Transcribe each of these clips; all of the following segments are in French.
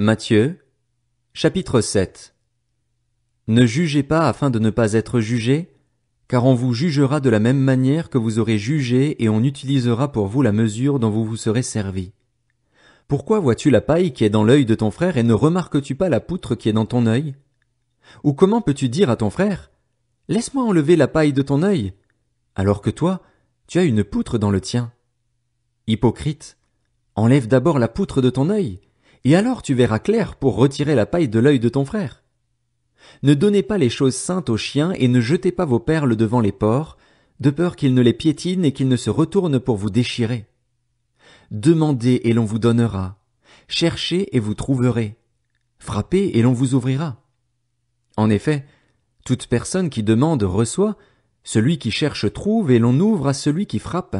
Matthieu, chapitre 7 Ne jugez pas afin de ne pas être jugé, car on vous jugera de la même manière que vous aurez jugé et on utilisera pour vous la mesure dont vous vous serez servi. Pourquoi vois-tu la paille qui est dans l'œil de ton frère et ne remarques-tu pas la poutre qui est dans ton œil? Ou comment peux-tu dire à ton frère, Laisse-moi enlever la paille de ton œil, alors que toi, tu as une poutre dans le tien? Hypocrite, enlève d'abord la poutre de ton œil, et alors tu verras clair pour retirer la paille de l'œil de ton frère. Ne donnez pas les choses saintes aux chiens et ne jetez pas vos perles devant les porcs, de peur qu'ils ne les piétinent et qu'ils ne se retournent pour vous déchirer. Demandez et l'on vous donnera. Cherchez et vous trouverez. Frappez et l'on vous ouvrira. En effet, toute personne qui demande reçoit, celui qui cherche trouve et l'on ouvre à celui qui frappe.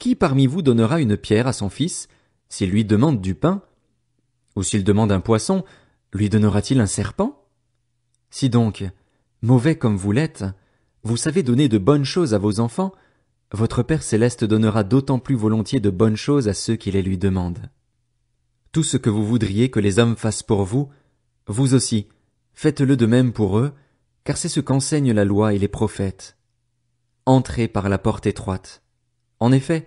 Qui parmi vous donnera une pierre à son fils, s'il lui demande du pain, ou s'il demande un poisson, lui donnera-t-il un serpent Si donc, mauvais comme vous l'êtes, vous savez donner de bonnes choses à vos enfants, votre Père céleste donnera d'autant plus volontiers de bonnes choses à ceux qui les lui demandent. Tout ce que vous voudriez que les hommes fassent pour vous, vous aussi, faites-le de même pour eux, car c'est ce qu'enseignent la loi et les prophètes. Entrez par la porte étroite. En effet,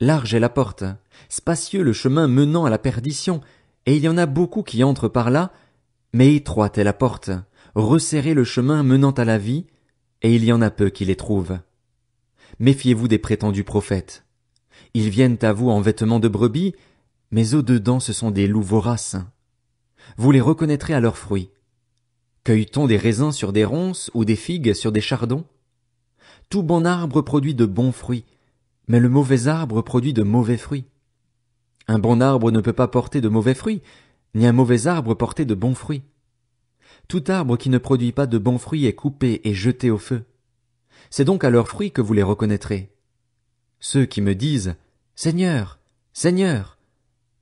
large est la porte, spacieux le chemin menant à la perdition, et il y en a beaucoup qui entrent par là, mais étroite est la porte, resserrez le chemin menant à la vie, et il y en a peu qui les trouvent. Méfiez-vous des prétendus prophètes. Ils viennent à vous en vêtements de brebis, mais au-dedans ce sont des loups voraces. Vous les reconnaîtrez à leurs fruits. Cueille-t-on des raisins sur des ronces ou des figues sur des chardons? Tout bon arbre produit de bons fruits, mais le mauvais arbre produit de mauvais fruits. Un bon arbre ne peut pas porter de mauvais fruits, ni un mauvais arbre porter de bons fruits. Tout arbre qui ne produit pas de bons fruits est coupé et jeté au feu. C'est donc à leurs fruits que vous les reconnaîtrez. Ceux qui me disent Seigneur, Seigneur,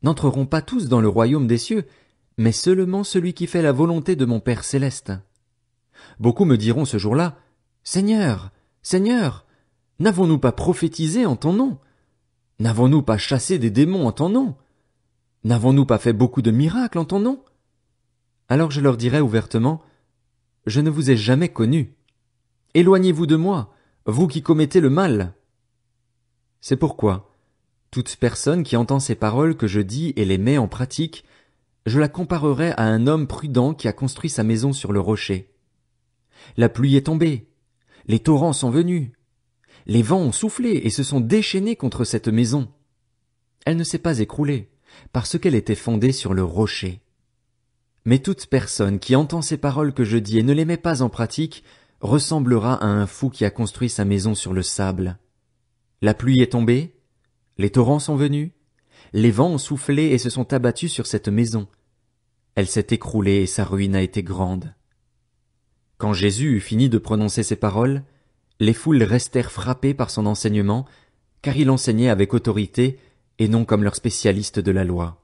n'entreront pas tous dans le royaume des cieux, mais seulement celui qui fait la volonté de mon Père céleste. Beaucoup me diront ce jour-là Seigneur, Seigneur, n'avons-nous pas prophétisé en ton nom N'avons-nous pas chassé des démons en ton nom N'avons-nous pas fait beaucoup de miracles en ton nom Alors je leur dirai ouvertement, Je ne vous ai jamais connu. Éloignez-vous de moi, vous qui commettez le mal. C'est pourquoi, toute personne qui entend ces paroles que je dis et les met en pratique, je la comparerai à un homme prudent qui a construit sa maison sur le rocher. La pluie est tombée, les torrents sont venus, les vents ont soufflé et se sont déchaînés contre cette maison. Elle ne s'est pas écroulée, parce qu'elle était fondée sur le rocher. Mais toute personne qui entend ces paroles que je dis et ne les met pas en pratique ressemblera à un fou qui a construit sa maison sur le sable. La pluie est tombée, les torrents sont venus, les vents ont soufflé et se sont abattus sur cette maison. Elle s'est écroulée et sa ruine a été grande. Quand Jésus eut fini de prononcer ces paroles, les foules restèrent frappées par son enseignement, car il enseignait avec autorité, et non comme leur spécialiste de la loi.